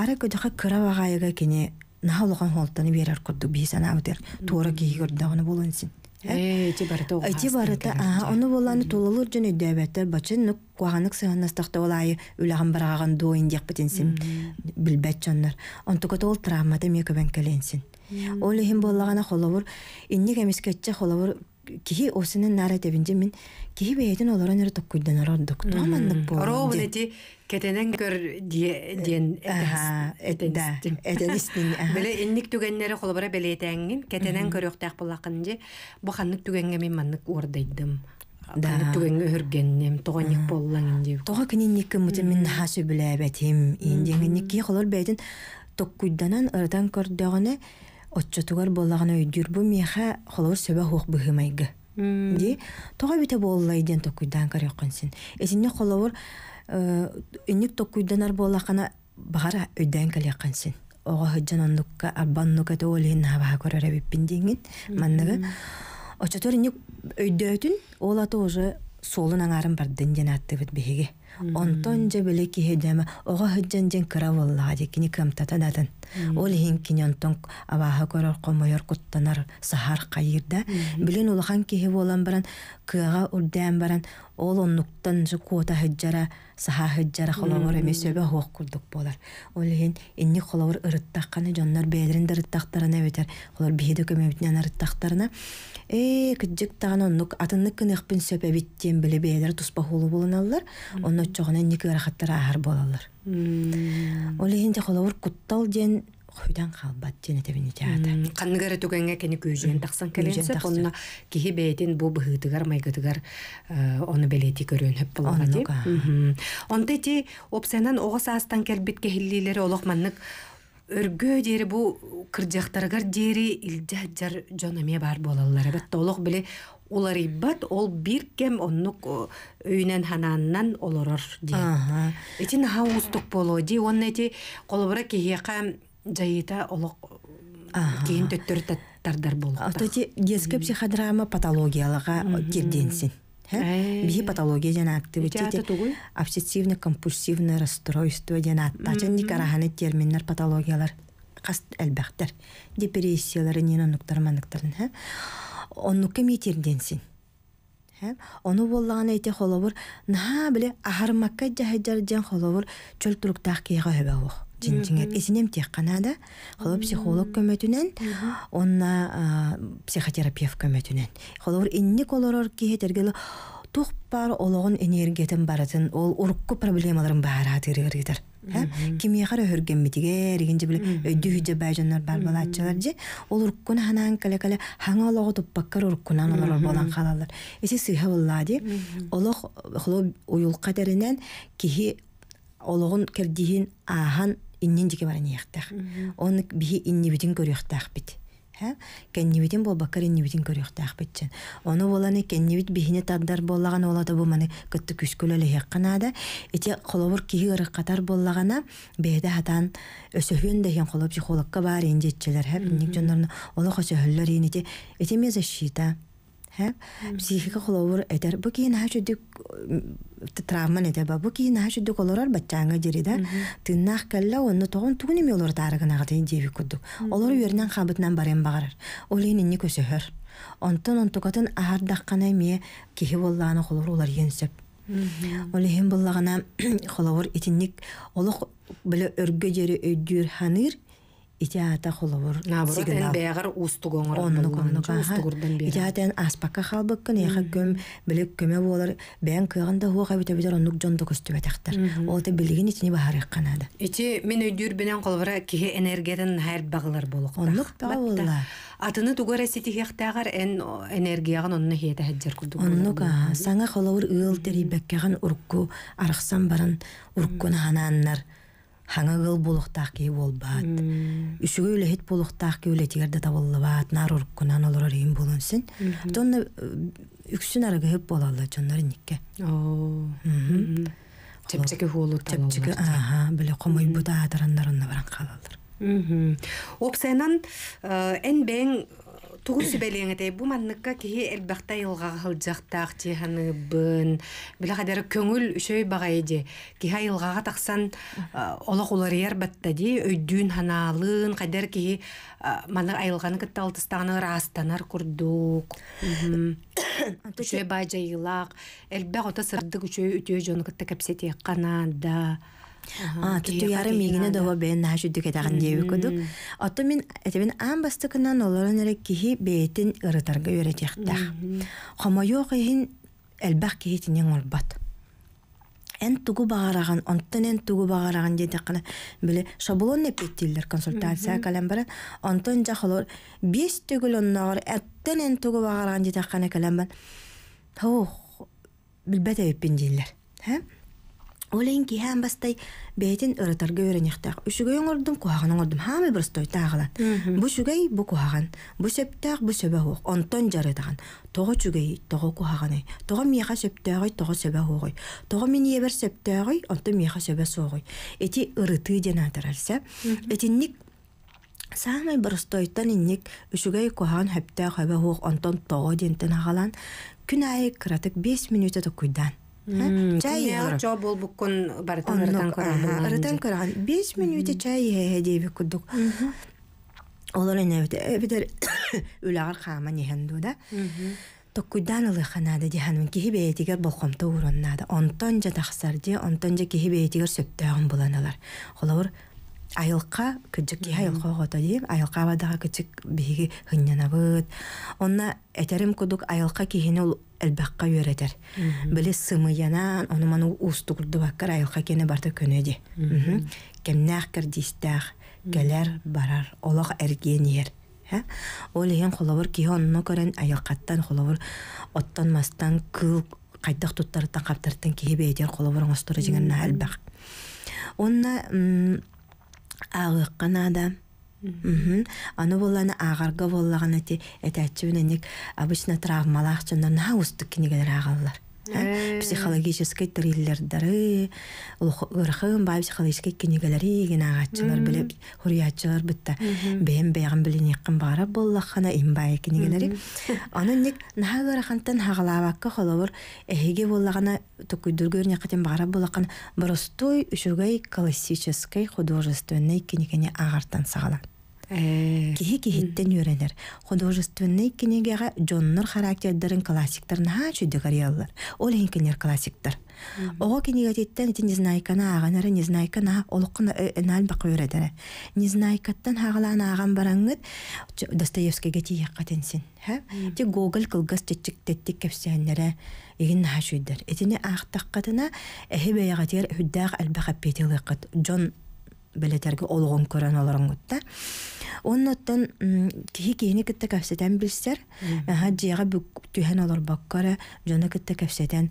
Ара көдіқі кыра вағайыға кене нағылған холтаны берер күрді бейсан аудер. Туыра кейі көрді ағыны болуын сен. Э, эти барыта ухастын. Эти барыта, аа, боланы тулылыр жүні дәбәтті, бачын нүк куағанық сыған астақты олайы үләғін барағаған дуын ол травмады мек өбән кәленсін. Ол үхін болағана холовыр, инні кәмескетчі холовыр, мен киһи бэйэтин олорон эрэ токкуйдан орор доктор маннык бу ровно эти кетенен көр диен этенистин беле инник түгеннери холобара белетеңин кетенен көрөктак булакын же бу ханнык түгенге мен маннык уордайдым да түгенге өргеннем тоғаник боллаңын деп тоға кининник кымыты мен хасу билебетим индеңинник ки холор бэйдин токкуйданан ырдан көрдөгөне отчотугар боллагына өйдүр бу меха холор сөбө хук быхымайгы ди тоға бите боллай ден токуйдан карыоккан син эсинне холовор э, инник токуйдан ар боллакана багара өйдөн келеккан син ого хыджан оннукка арбаннука тоолин набаа көрөрө биппин диңин манныгы очотор инник өйдөтүн ола тоже солун аңарын бардын жен аттыбыт биһиги онтон же беле киһедеме ого хыджан жен кыра боллаа дикини кымтата датын ол хинкин онтон абаха көрөр комойор куттанар сахар кайырда билин улахан кихи болан баран кыага урдаан баран ол оннуктан же куота хыджара саха хыджара холовор эмес өбө хоох курдук болар ол хин инни холовор ырыттакканы жоннор бээлерин да ырыттактарына бетер холор биһиде көмөбүтүнен ырыттактарына э кыджык таган оннук атынны кыныкпын сөпөбиттен биле бээлер туспа хулу болуналлар онночогонен никы арахаттар ахар болалар Олегенде те холовур куттал ден құйдан қалбат әтебін тебіне ады. Қанығары түгенге кені көзіген тақсан кәленсе, онына кехи бәйден бұл бұғытығар, майгытығар оны бәлеті өп бұлға де. Онды те опсайнан оғыс астан кәлбет маннық олықманнық өргө бұл бу кырдяктаргар үлді илдяджар жонаме бар болалар. Бетте олық біле Олар ибат, ол бир кем оннук э, үйнен хананнан олорор ди. Этин хаустук боло ди. Онны э. эти колобра киһиэка жайыта олок кейін төттөр тардар Ата Атати детская психодрама патологиялыға кирденсин. Бии патология жана активитет обсессивно-компульсивное расстройство жана атта. дикараханы терминдер патологиялар қас әлбәқтер депрессиялары нен онуктар манықтарын ха оны метерденсин ха ону боллаган эйте холобур наха биле ахармакка жахыжар жан холобур чөл туруктак өбө хөбөгөх жинжиңер исинем тех да холо психолог көмөтүнөн онна психотерапевт көмөтүнөн холобур инни колорор киетергеле тух бар ологон энергетин баратын ол урукку проблемаларын баара тиригиргитер кимиэхар өһөргэммитигээригин же биле өйдүһүдже э, байжанлар бар балааччалар же ол уруккун ханаан кэле кэле хаҥа олого туппаккар уруккунан олорор болан халалар эси сыыха буллаади олох холо уюлка теринен киһи олоғун кердиһин аахан иннин жеке бараниэхтах оны биһи иннибитин көрүөхтаахпит Ха? Кеннибитин бол баккар иннибитин көрүхтаах битчен. Оны боланы кеннибит бихине таддар боллаган олата бу маны кытты күскөлөлө хекканада. Ити холобур киһи ырыккатар боллагана беде хатан өсөһүн деген холоп психологка бар инжетчелер. Ха? Ник жондорну олох өсөһүллөр инити. Ити мезешита. Ха? Психика холобур этер. Бу кийин хажы травма не деба бу кии наха чүддүк олорор баччааңы жири да тыннаах келле онну тогун тугун эми олор таарыгынага дейин дебик курдук олор үөрнен хабытынан барен багарар олин инни көсөһөр онтон онтукатын ахардаккана эмие кихи боллааны холор улар йенсеп олихин буллагана холовор (coughs) итинник олох биле өргө жери өйдүр ханыр итяата холовур наоборот бээгар устугоңор итяатен аспакка халбыккын эха көм билик көмө болор бээн кыагында хуоха бүтөбүтөр оннук жондо көстүбэтахтар олты билигин итини баарыкканада ити мен өйдүр бинен колбара кихи энергиятын хайр багылар болок оннук таолла атыны тугар эситихиахтаагар эн энергияган онна хиэте хаджар курдук оннук саңа холовур ыыл терибеккеган урукку арахсан баран уруккуна ханааннар хаңагыл болуқтақ ки болбат үсүгө үлехит болуқтақ ки үлетигерде табыллыбат нар уркунан олорор ин болунсун тонна э, үксүн арагыып бололла жоннор никке чепчеки хуулу чепчеки аха биле комойбута атарандар онна баран калалар опсайнан э, эн бең тугу сүбәлеңетей бу манныкка киһи элбахта йылга хылжактаах тиһаныбын билахадары көңүл үшөй багайди киһа йылгага таксан олох уларыяр баттади өйдүүн ханаалын кадер киһи маны айылганы кытта алтыстаганы растанар курдук (coughs) үшөй баажайылаак элбэх ота сырдык үчөй үтөө жон кытта кепсетиэкканаада а тутуяры мегине дова бен нашу дүкетаган деби кудук ото мен этебин ан бастыкынан олорон эре кихи беетин ырытарга үйрөтехтах хомоёк ихин элбах кихитинен олбат эн тугу багараган онтон эн тугу багараган дедекана биле шаблон эпеттилдер консультация кален баран онтон жахолор бес түгүл онногор эттен эн тугу багараган дедекана кален баран хох билбете эппин диллер Олейн киһәм бастай бетин өрөтөр өрөнөхтәк. Үшүгәй оңордым куһагын өңөрдүм Хамы бир стой тагыла. Бу шугай бу куһагын. Бу сөптәк бу себе хоо. Онтон жарытаган. Тогы чугай, тогы куһагын. Тогы мияха сөптәгы, тогу себе хоо. Тогу мен ебер сөптәгы, онтон мияха себе соо. Эти ырыты ден атырарса, эти ник Самый бұрыстойттан инник үшігей куған хөптә хөбі хуқ онтон тоғы дентін ағалан күн айы 5 минуты күйдан чай чо болбуккун бартан ырытан көрөн ырытан көрөгөн беш мүнүттө чай ээ дейби курдук олор энебитер үлагар хаама ниһен дууда токкуйдан ылыханада диханын киһи бээтигер болхомто уроннада онтон жа тахсар же онтон жа киһи бээтигер сөптөөгүн буланалар олор айылка күджүк киһи айылка огото дии айылка абадага күчүк биһиги хыннанабыт онна этерим кудук айылка киһини элбакка өретер, Биле сымыянан онуман усту курду баккар айылха кене барта көнөди. Кемнах келер барар, олог эрген ер. Ол еген холовор кие онно көрін айылкаттан холовор оттан мастан кыл қайтық туттарыттан каптарыттан кие бейдер холовор оңостура жеген Оны Онна агыккана Ону болланы ағарга боллаған те әтәтчүненек обычно травмалах чындан наха кинегелер агаллар. Э, э. Психологический триллердары, ырхым бай психологический кинегелери ген агачылар білеп хуриячылар битта. Бен бегин билин якын бара боллахана имбай кинегелери. (laughs) Анын нек наха гарахантан хагалавакка холовор эхиге боллагана түкүдүргөрне катен бара боллакан простой үшөгөй классический художественный кинегени агартан сагалан. Э, киһи киһиттен үөрэлэр художественный кинегэҕэ дьоннор характердерин классиктарнаһа чүдүгэрийаллар ол кинер классиктер Ого кинегатиттен ити незнайкана аганара незнайкана олуккан энал э, бакыйрэдере. Незнайкаттан хагалан аган бараңгыт Достоевскийге тияккатенсин. Ха? Ти Гоголь кылгас тетчиктеттик кепсеннере игин хашуйдер. Итини ахтаккатына эхи беягатер хүддах албахаппетилыккат. Джон Белетерге олгон көрөн олоруңгутта. Онын оттан кихи кейіні кітті кәпсетен білістер, диеға түхен олар баққары, жоны кітті кәпсетен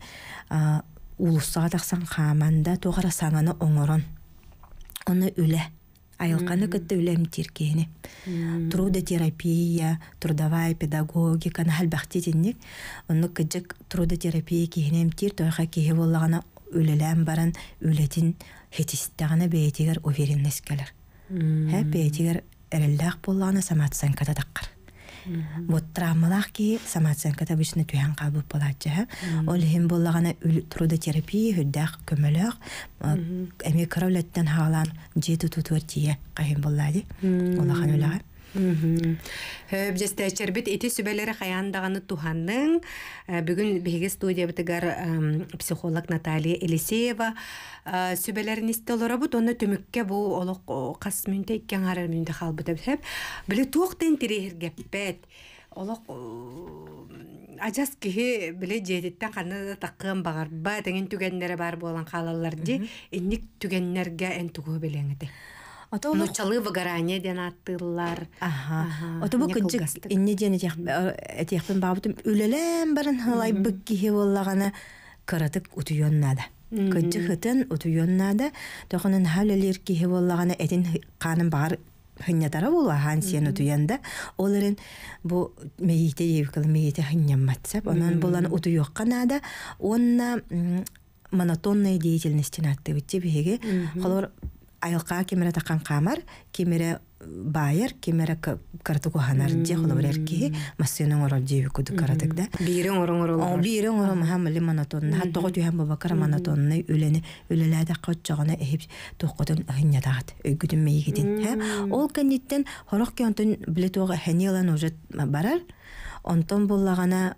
улуссаға тақсан қаманда тоғара саңаны оңырын. Оны үлі. Айылқаны кітті үлем Труда Трудотерапия, трудовая педагогика, хәлбәқтетіннік. Оны труда терапия кейінем тир, тойха кее болағана үлелем баран үлетін хетистәғана бетигер уверенность кәлір. Хә бетигер эрэллээх буллаана самооценката таққар буттарааммалаах ки самооценката бүсүнэ түһэн хаабып ол хим трудотерапия эми тие кахим Э, біт, ете сүбәлері қаяндағаны туғанның э, бүгін беге студия психолог Наталия Елисеева э, сүбәләрен несті олора бут оны түмікке бу қас мүнтә икән ара мүнтә қал битеп хәп биле туқтен тирер гәппәт олық ажас киһи биле жетиттен қаны таққын бағар ба теген түгеннәре бар болан қалалар ди инник ән түгі белеңді. Ну чалы выгорание ден аттылар. Ага. Ото бу кыджык инне ден этехпен бабытым үлелем барын хылай бик кихе боллагана каратык утуйоннада. Кыджык хытын утуйоннада тохонын халелер кихе боллагана этин канын бар хыннятара була хан сен утуянда оларын бу мейте евкал мейте хынняматсап онан болан утуйокка нада онна монотонная деятельность натты битте беге холор айылқа кемере такан қамар кемере байыр кемере картуку куханар де холобрер ки массыны орол де куду каратык да бирин орон орол о бирин орон хам ле монотонна хат тогот юхан бабакар монотонна үлени үлеләдә каччагына эхип токкотон хиння дагат өгүдүн мейгидин ол кенниттен хорох кентен билет ханилан хенилан уже барар онтон буллагана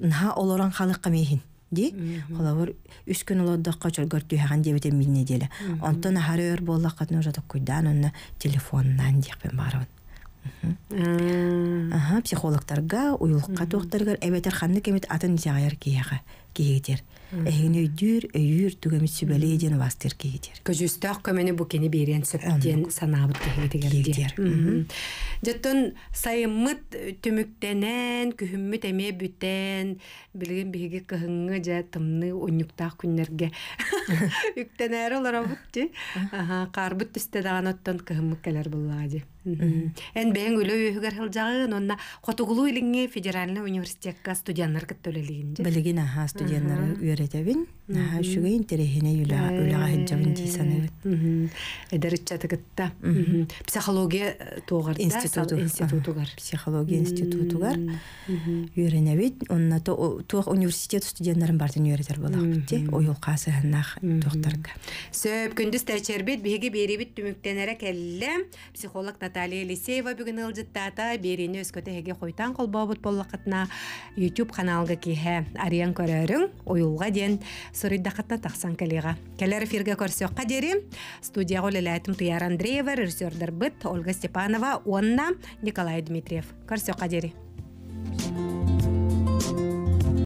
на олорон халыкка мейхин ди холавыр үс күн олоддакка чоргор түйһәгән дебетен мине деле онтон ахарыр боллак катны жатып куйдан онна телефоннан диепен барыбын Ага, психологтарга, уюлукка тохтарга, эбетер ханны кемет атын жагаяр кияга, киегдер. Эхини дюр өйүр түгөмү сүбөле ден вастер кейдер. Көжүстөх көмөне бу кени берен сөптен санабыт кейдер. Жаттон сайыммыт төмүктенен, күхүммүт эме бүтен, билген биге кыһыңы жа тымны онюктак күннерге. (laughs) Үктенәр олар бутти. Аха, карбыт төстә даган оттон кыһыммык келер буллагы. Эн бээн өлө үһүгэр хылжагын онна хотугулу илиңе федеральный университетка студентлар кыттөлелигин. Билигин аха студентлар үйрөтөбүн. Шүгейін терехіне үліға хеджавын дейсаны өт. Эдәрітчатығытта. Психология тоғар. Институты. Институтугар. Психология институтугар. Үйрене бит. Онна тоқ университет студентларын бартын үйретер болақ бітте. Ойыл қасы ханнақ тоқтарға. Сөп күндіз тәчер бет. бери бит түміктенәрі кәлі. Психолог Наталья Елисеева бүгін ылжыттата. Берені өскөті хеге қойтан қолбау бұт болақытна. YouTube каналға кейхе. Ариан көрерің. Ойылға ден сорыйдақатта тақсан калеға. Кәләрі эфирге көрсөк қадері. Студия голеләйтім Туяр Андреева, режиссердар быт Ольга Степанова, онна Николай Дмитриев. Көрсөкка қадері.